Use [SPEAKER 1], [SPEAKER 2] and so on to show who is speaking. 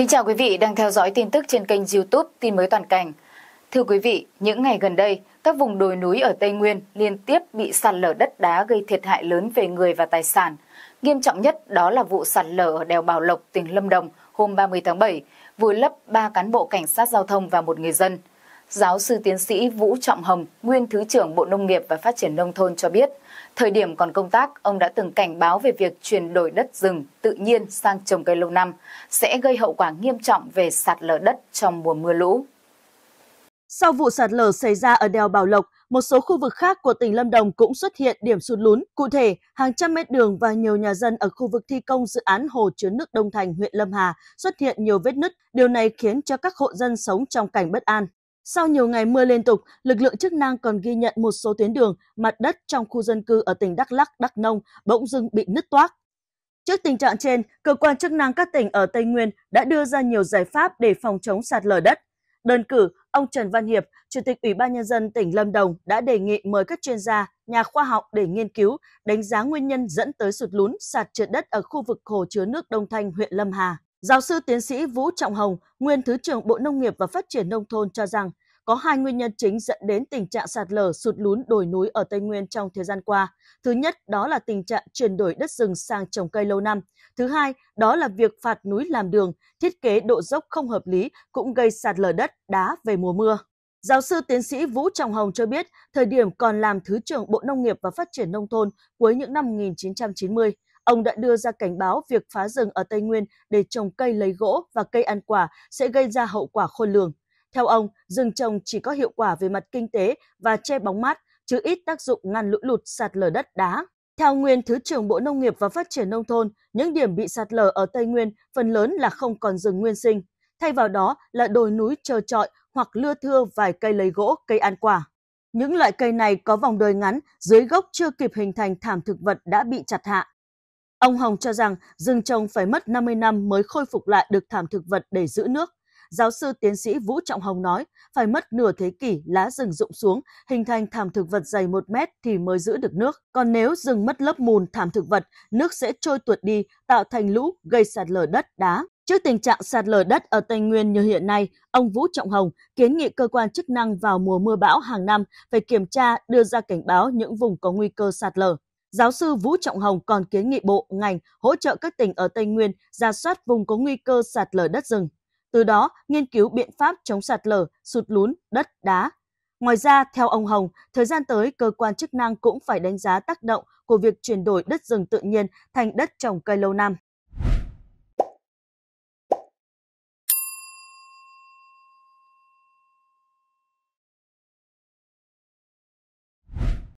[SPEAKER 1] Kính chào quý vị đang theo dõi tin tức trên kênh YouTube Tin mới toàn cảnh. Thưa quý vị, những ngày gần đây, các vùng đồi núi ở Tây Nguyên liên tiếp bị sạt lở đất đá gây thiệt hại lớn về người và tài sản. Nghiêm trọng nhất đó là vụ sạt lở ở đèo Bảo Lộc, tỉnh Lâm Đồng hôm 30 tháng 7, vùi lấp 3 cán bộ cảnh sát giao thông và một người dân. Giáo sư tiến sĩ Vũ Trọng Hồng, nguyên Thứ trưởng Bộ Nông nghiệp và Phát triển Nông thôn cho biết, thời điểm còn công tác, ông đã từng cảnh báo về việc chuyển đổi đất rừng tự nhiên sang trồng cây lâu năm sẽ gây hậu quả nghiêm trọng về sạt lở đất trong mùa mưa lũ. Sau vụ sạt lở xảy ra ở đèo Bảo Lộc,
[SPEAKER 2] một số khu vực khác của tỉnh Lâm Đồng cũng xuất hiện điểm sụt lún. Cụ thể, hàng trăm mét đường và nhiều nhà dân ở khu vực thi công dự án hồ chứa nước Đông Thành, huyện Lâm Hà xuất hiện nhiều vết nứt. Điều này khiến cho các hộ dân sống trong cảnh bất an. Sau nhiều ngày mưa liên tục, lực lượng chức năng còn ghi nhận một số tuyến đường, mặt đất trong khu dân cư ở tỉnh Đắk Lắk, Đắk Nông bỗng dưng bị nứt toác. Trước tình trạng trên, cơ quan chức năng các tỉnh ở Tây Nguyên đã đưa ra nhiều giải pháp để phòng chống sạt lở đất. Đơn cử, ông Trần Văn Hiệp, Chủ tịch Ủy ban Nhân dân tỉnh Lâm Đồng đã đề nghị mời các chuyên gia, nhà khoa học để nghiên cứu, đánh giá nguyên nhân dẫn tới sụt lún, sạt trượt đất ở khu vực hồ chứa nước Đông Thanh, huyện Lâm Hà. Giáo sư tiến sĩ Vũ Trọng Hồng, nguyên Thứ trưởng Bộ Nông nghiệp và Phát triển Nông thôn cho rằng có hai nguyên nhân chính dẫn đến tình trạng sạt lở sụt lún đồi núi ở Tây Nguyên trong thời gian qua. Thứ nhất đó là tình trạng chuyển đổi đất rừng sang trồng cây lâu năm. Thứ hai đó là việc phạt núi làm đường, thiết kế độ dốc không hợp lý cũng gây sạt lở đất, đá về mùa mưa. Giáo sư tiến sĩ Vũ Trọng Hồng cho biết, thời điểm còn làm Thứ trưởng Bộ Nông nghiệp và Phát triển Nông thôn cuối những năm 1990, Ông đã đưa ra cảnh báo việc phá rừng ở Tây Nguyên để trồng cây lấy gỗ và cây ăn quả sẽ gây ra hậu quả khôn lường. Theo ông, rừng trồng chỉ có hiệu quả về mặt kinh tế và che bóng mát, chứ ít tác dụng ngăn lũ lụt sạt lở đất đá. Theo Nguyên, Thứ trưởng Bộ Nông nghiệp và Phát triển Nông thôn, những điểm bị sạt lở ở Tây Nguyên phần lớn là không còn rừng nguyên sinh. Thay vào đó là đồi núi trơ trọi hoặc lưa thưa vài cây lấy gỗ, cây ăn quả. Những loại cây này có vòng đời ngắn, dưới gốc chưa kịp hình thành thảm thực vật đã bị chặt hạ. Ông Hồng cho rằng rừng trồng phải mất 50 năm mới khôi phục lại được thảm thực vật để giữ nước. Giáo sư tiến sĩ Vũ Trọng Hồng nói, phải mất nửa thế kỷ lá rừng rụng xuống, hình thành thảm thực vật dày 1 mét thì mới giữ được nước. Còn nếu rừng mất lớp mùn thảm thực vật, nước sẽ trôi tuột đi, tạo thành lũ, gây sạt lở đất, đá. Trước tình trạng sạt lở đất ở Tây Nguyên như hiện nay, ông Vũ Trọng Hồng kiến nghị cơ quan chức năng vào mùa mưa bão hàng năm phải kiểm tra đưa ra cảnh báo những vùng có nguy cơ sạt lở. Giáo sư Vũ Trọng Hồng còn kiến nghị bộ, ngành hỗ trợ các tỉnh ở Tây Nguyên ra soát vùng có nguy cơ sạt lở đất rừng. Từ đó, nghiên cứu biện pháp chống sạt lở, sụt lún, đất, đá. Ngoài ra, theo ông Hồng, thời gian tới cơ quan chức năng cũng phải đánh giá tác động của việc chuyển đổi đất rừng tự nhiên thành đất trồng cây lâu năm.